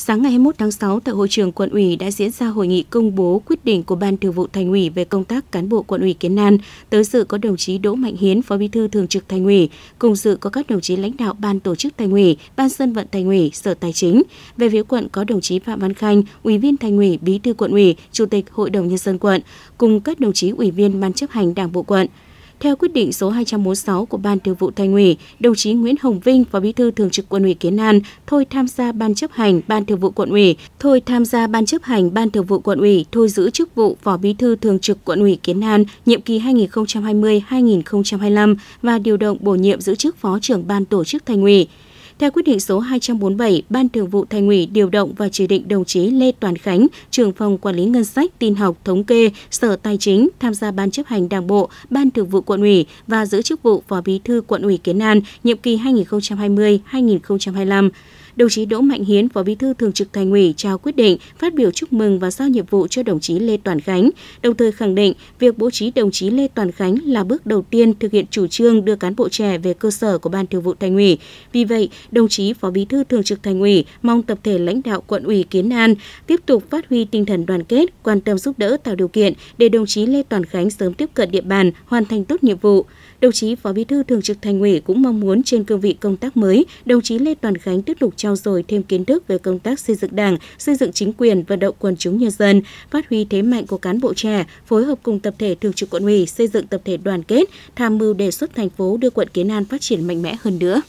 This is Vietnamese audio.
Sáng ngày 21 tháng 6 tại hội trường quận ủy đã diễn ra hội nghị công bố quyết định của Ban Thường vụ Thành ủy về công tác cán bộ quận ủy Kiến An. Tới dự có đồng chí Đỗ Mạnh Hiến, Phó Bí thư Thường trực Thành ủy, cùng dự có các đồng chí lãnh đạo Ban Tổ chức Thành ủy, Ban dân vận Thành ủy, Sở Tài chính. Về phía quận có đồng chí Phạm Văn Khanh, Ủy viên Thành ủy, Bí thư quận ủy, Chủ tịch Hội đồng nhân dân quận, cùng các đồng chí ủy viên Ban chấp hành Đảng bộ quận. Theo quyết định số 246 của Ban Thường vụ Thành ủy, đồng chí Nguyễn Hồng Vinh, Phó Bí thư Thường trực Quận ủy Kiến An, thôi tham gia Ban chấp hành Ban Thường vụ Quận ủy, thôi tham gia Ban chấp hành Ban Thường vụ Quận ủy, thôi giữ chức vụ Phó Bí thư Thường trực Quận ủy Kiến An nhiệm kỳ 2020-2025 và điều động bổ nhiệm giữ chức Phó trưởng Ban Tổ chức Thành ủy. Theo quyết định số 247, Ban Thường vụ Thành ủy điều động và chỉ định đồng chí Lê Toàn Khánh, trưởng phòng quản lý ngân sách, tin học, thống kê, Sở Tài chính tham gia Ban chấp hành Đảng bộ, Ban Thường vụ Quận ủy và giữ chức vụ Phó Bí thư Quận ủy Kiến An nhiệm kỳ 2020-2025 đồng chí Đỗ Mạnh Hiến, Phó Bí thư Thường trực Thành ủy trao quyết định, phát biểu chúc mừng và giao nhiệm vụ cho đồng chí Lê Toàn Khánh, đồng thời khẳng định việc bố trí đồng chí Lê Toàn Khánh là bước đầu tiên thực hiện chủ trương đưa cán bộ trẻ về cơ sở của Ban Thường vụ Thành ủy. Vì vậy, đồng chí Phó Bí thư Thường trực Thành ủy mong tập thể lãnh đạo quận ủy Kiến An tiếp tục phát huy tinh thần đoàn kết, quan tâm giúp đỡ tạo điều kiện để đồng chí Lê Toàn Khánh sớm tiếp cận địa bàn, hoàn thành tốt nhiệm vụ. Đồng chí Phó Bí thư Thường trực Thành ủy cũng mong muốn trên cương vị công tác mới, đồng chí Lê Toàn Khánh tiếp tục trao dồi thêm kiến thức về công tác xây dựng Đảng, xây dựng chính quyền, vận động quần chúng nhân dân, phát huy thế mạnh của cán bộ trẻ, phối hợp cùng tập thể Thường trực Quận ủy xây dựng tập thể đoàn kết, tham mưu đề xuất thành phố đưa quận Kiến An phát triển mạnh mẽ hơn nữa.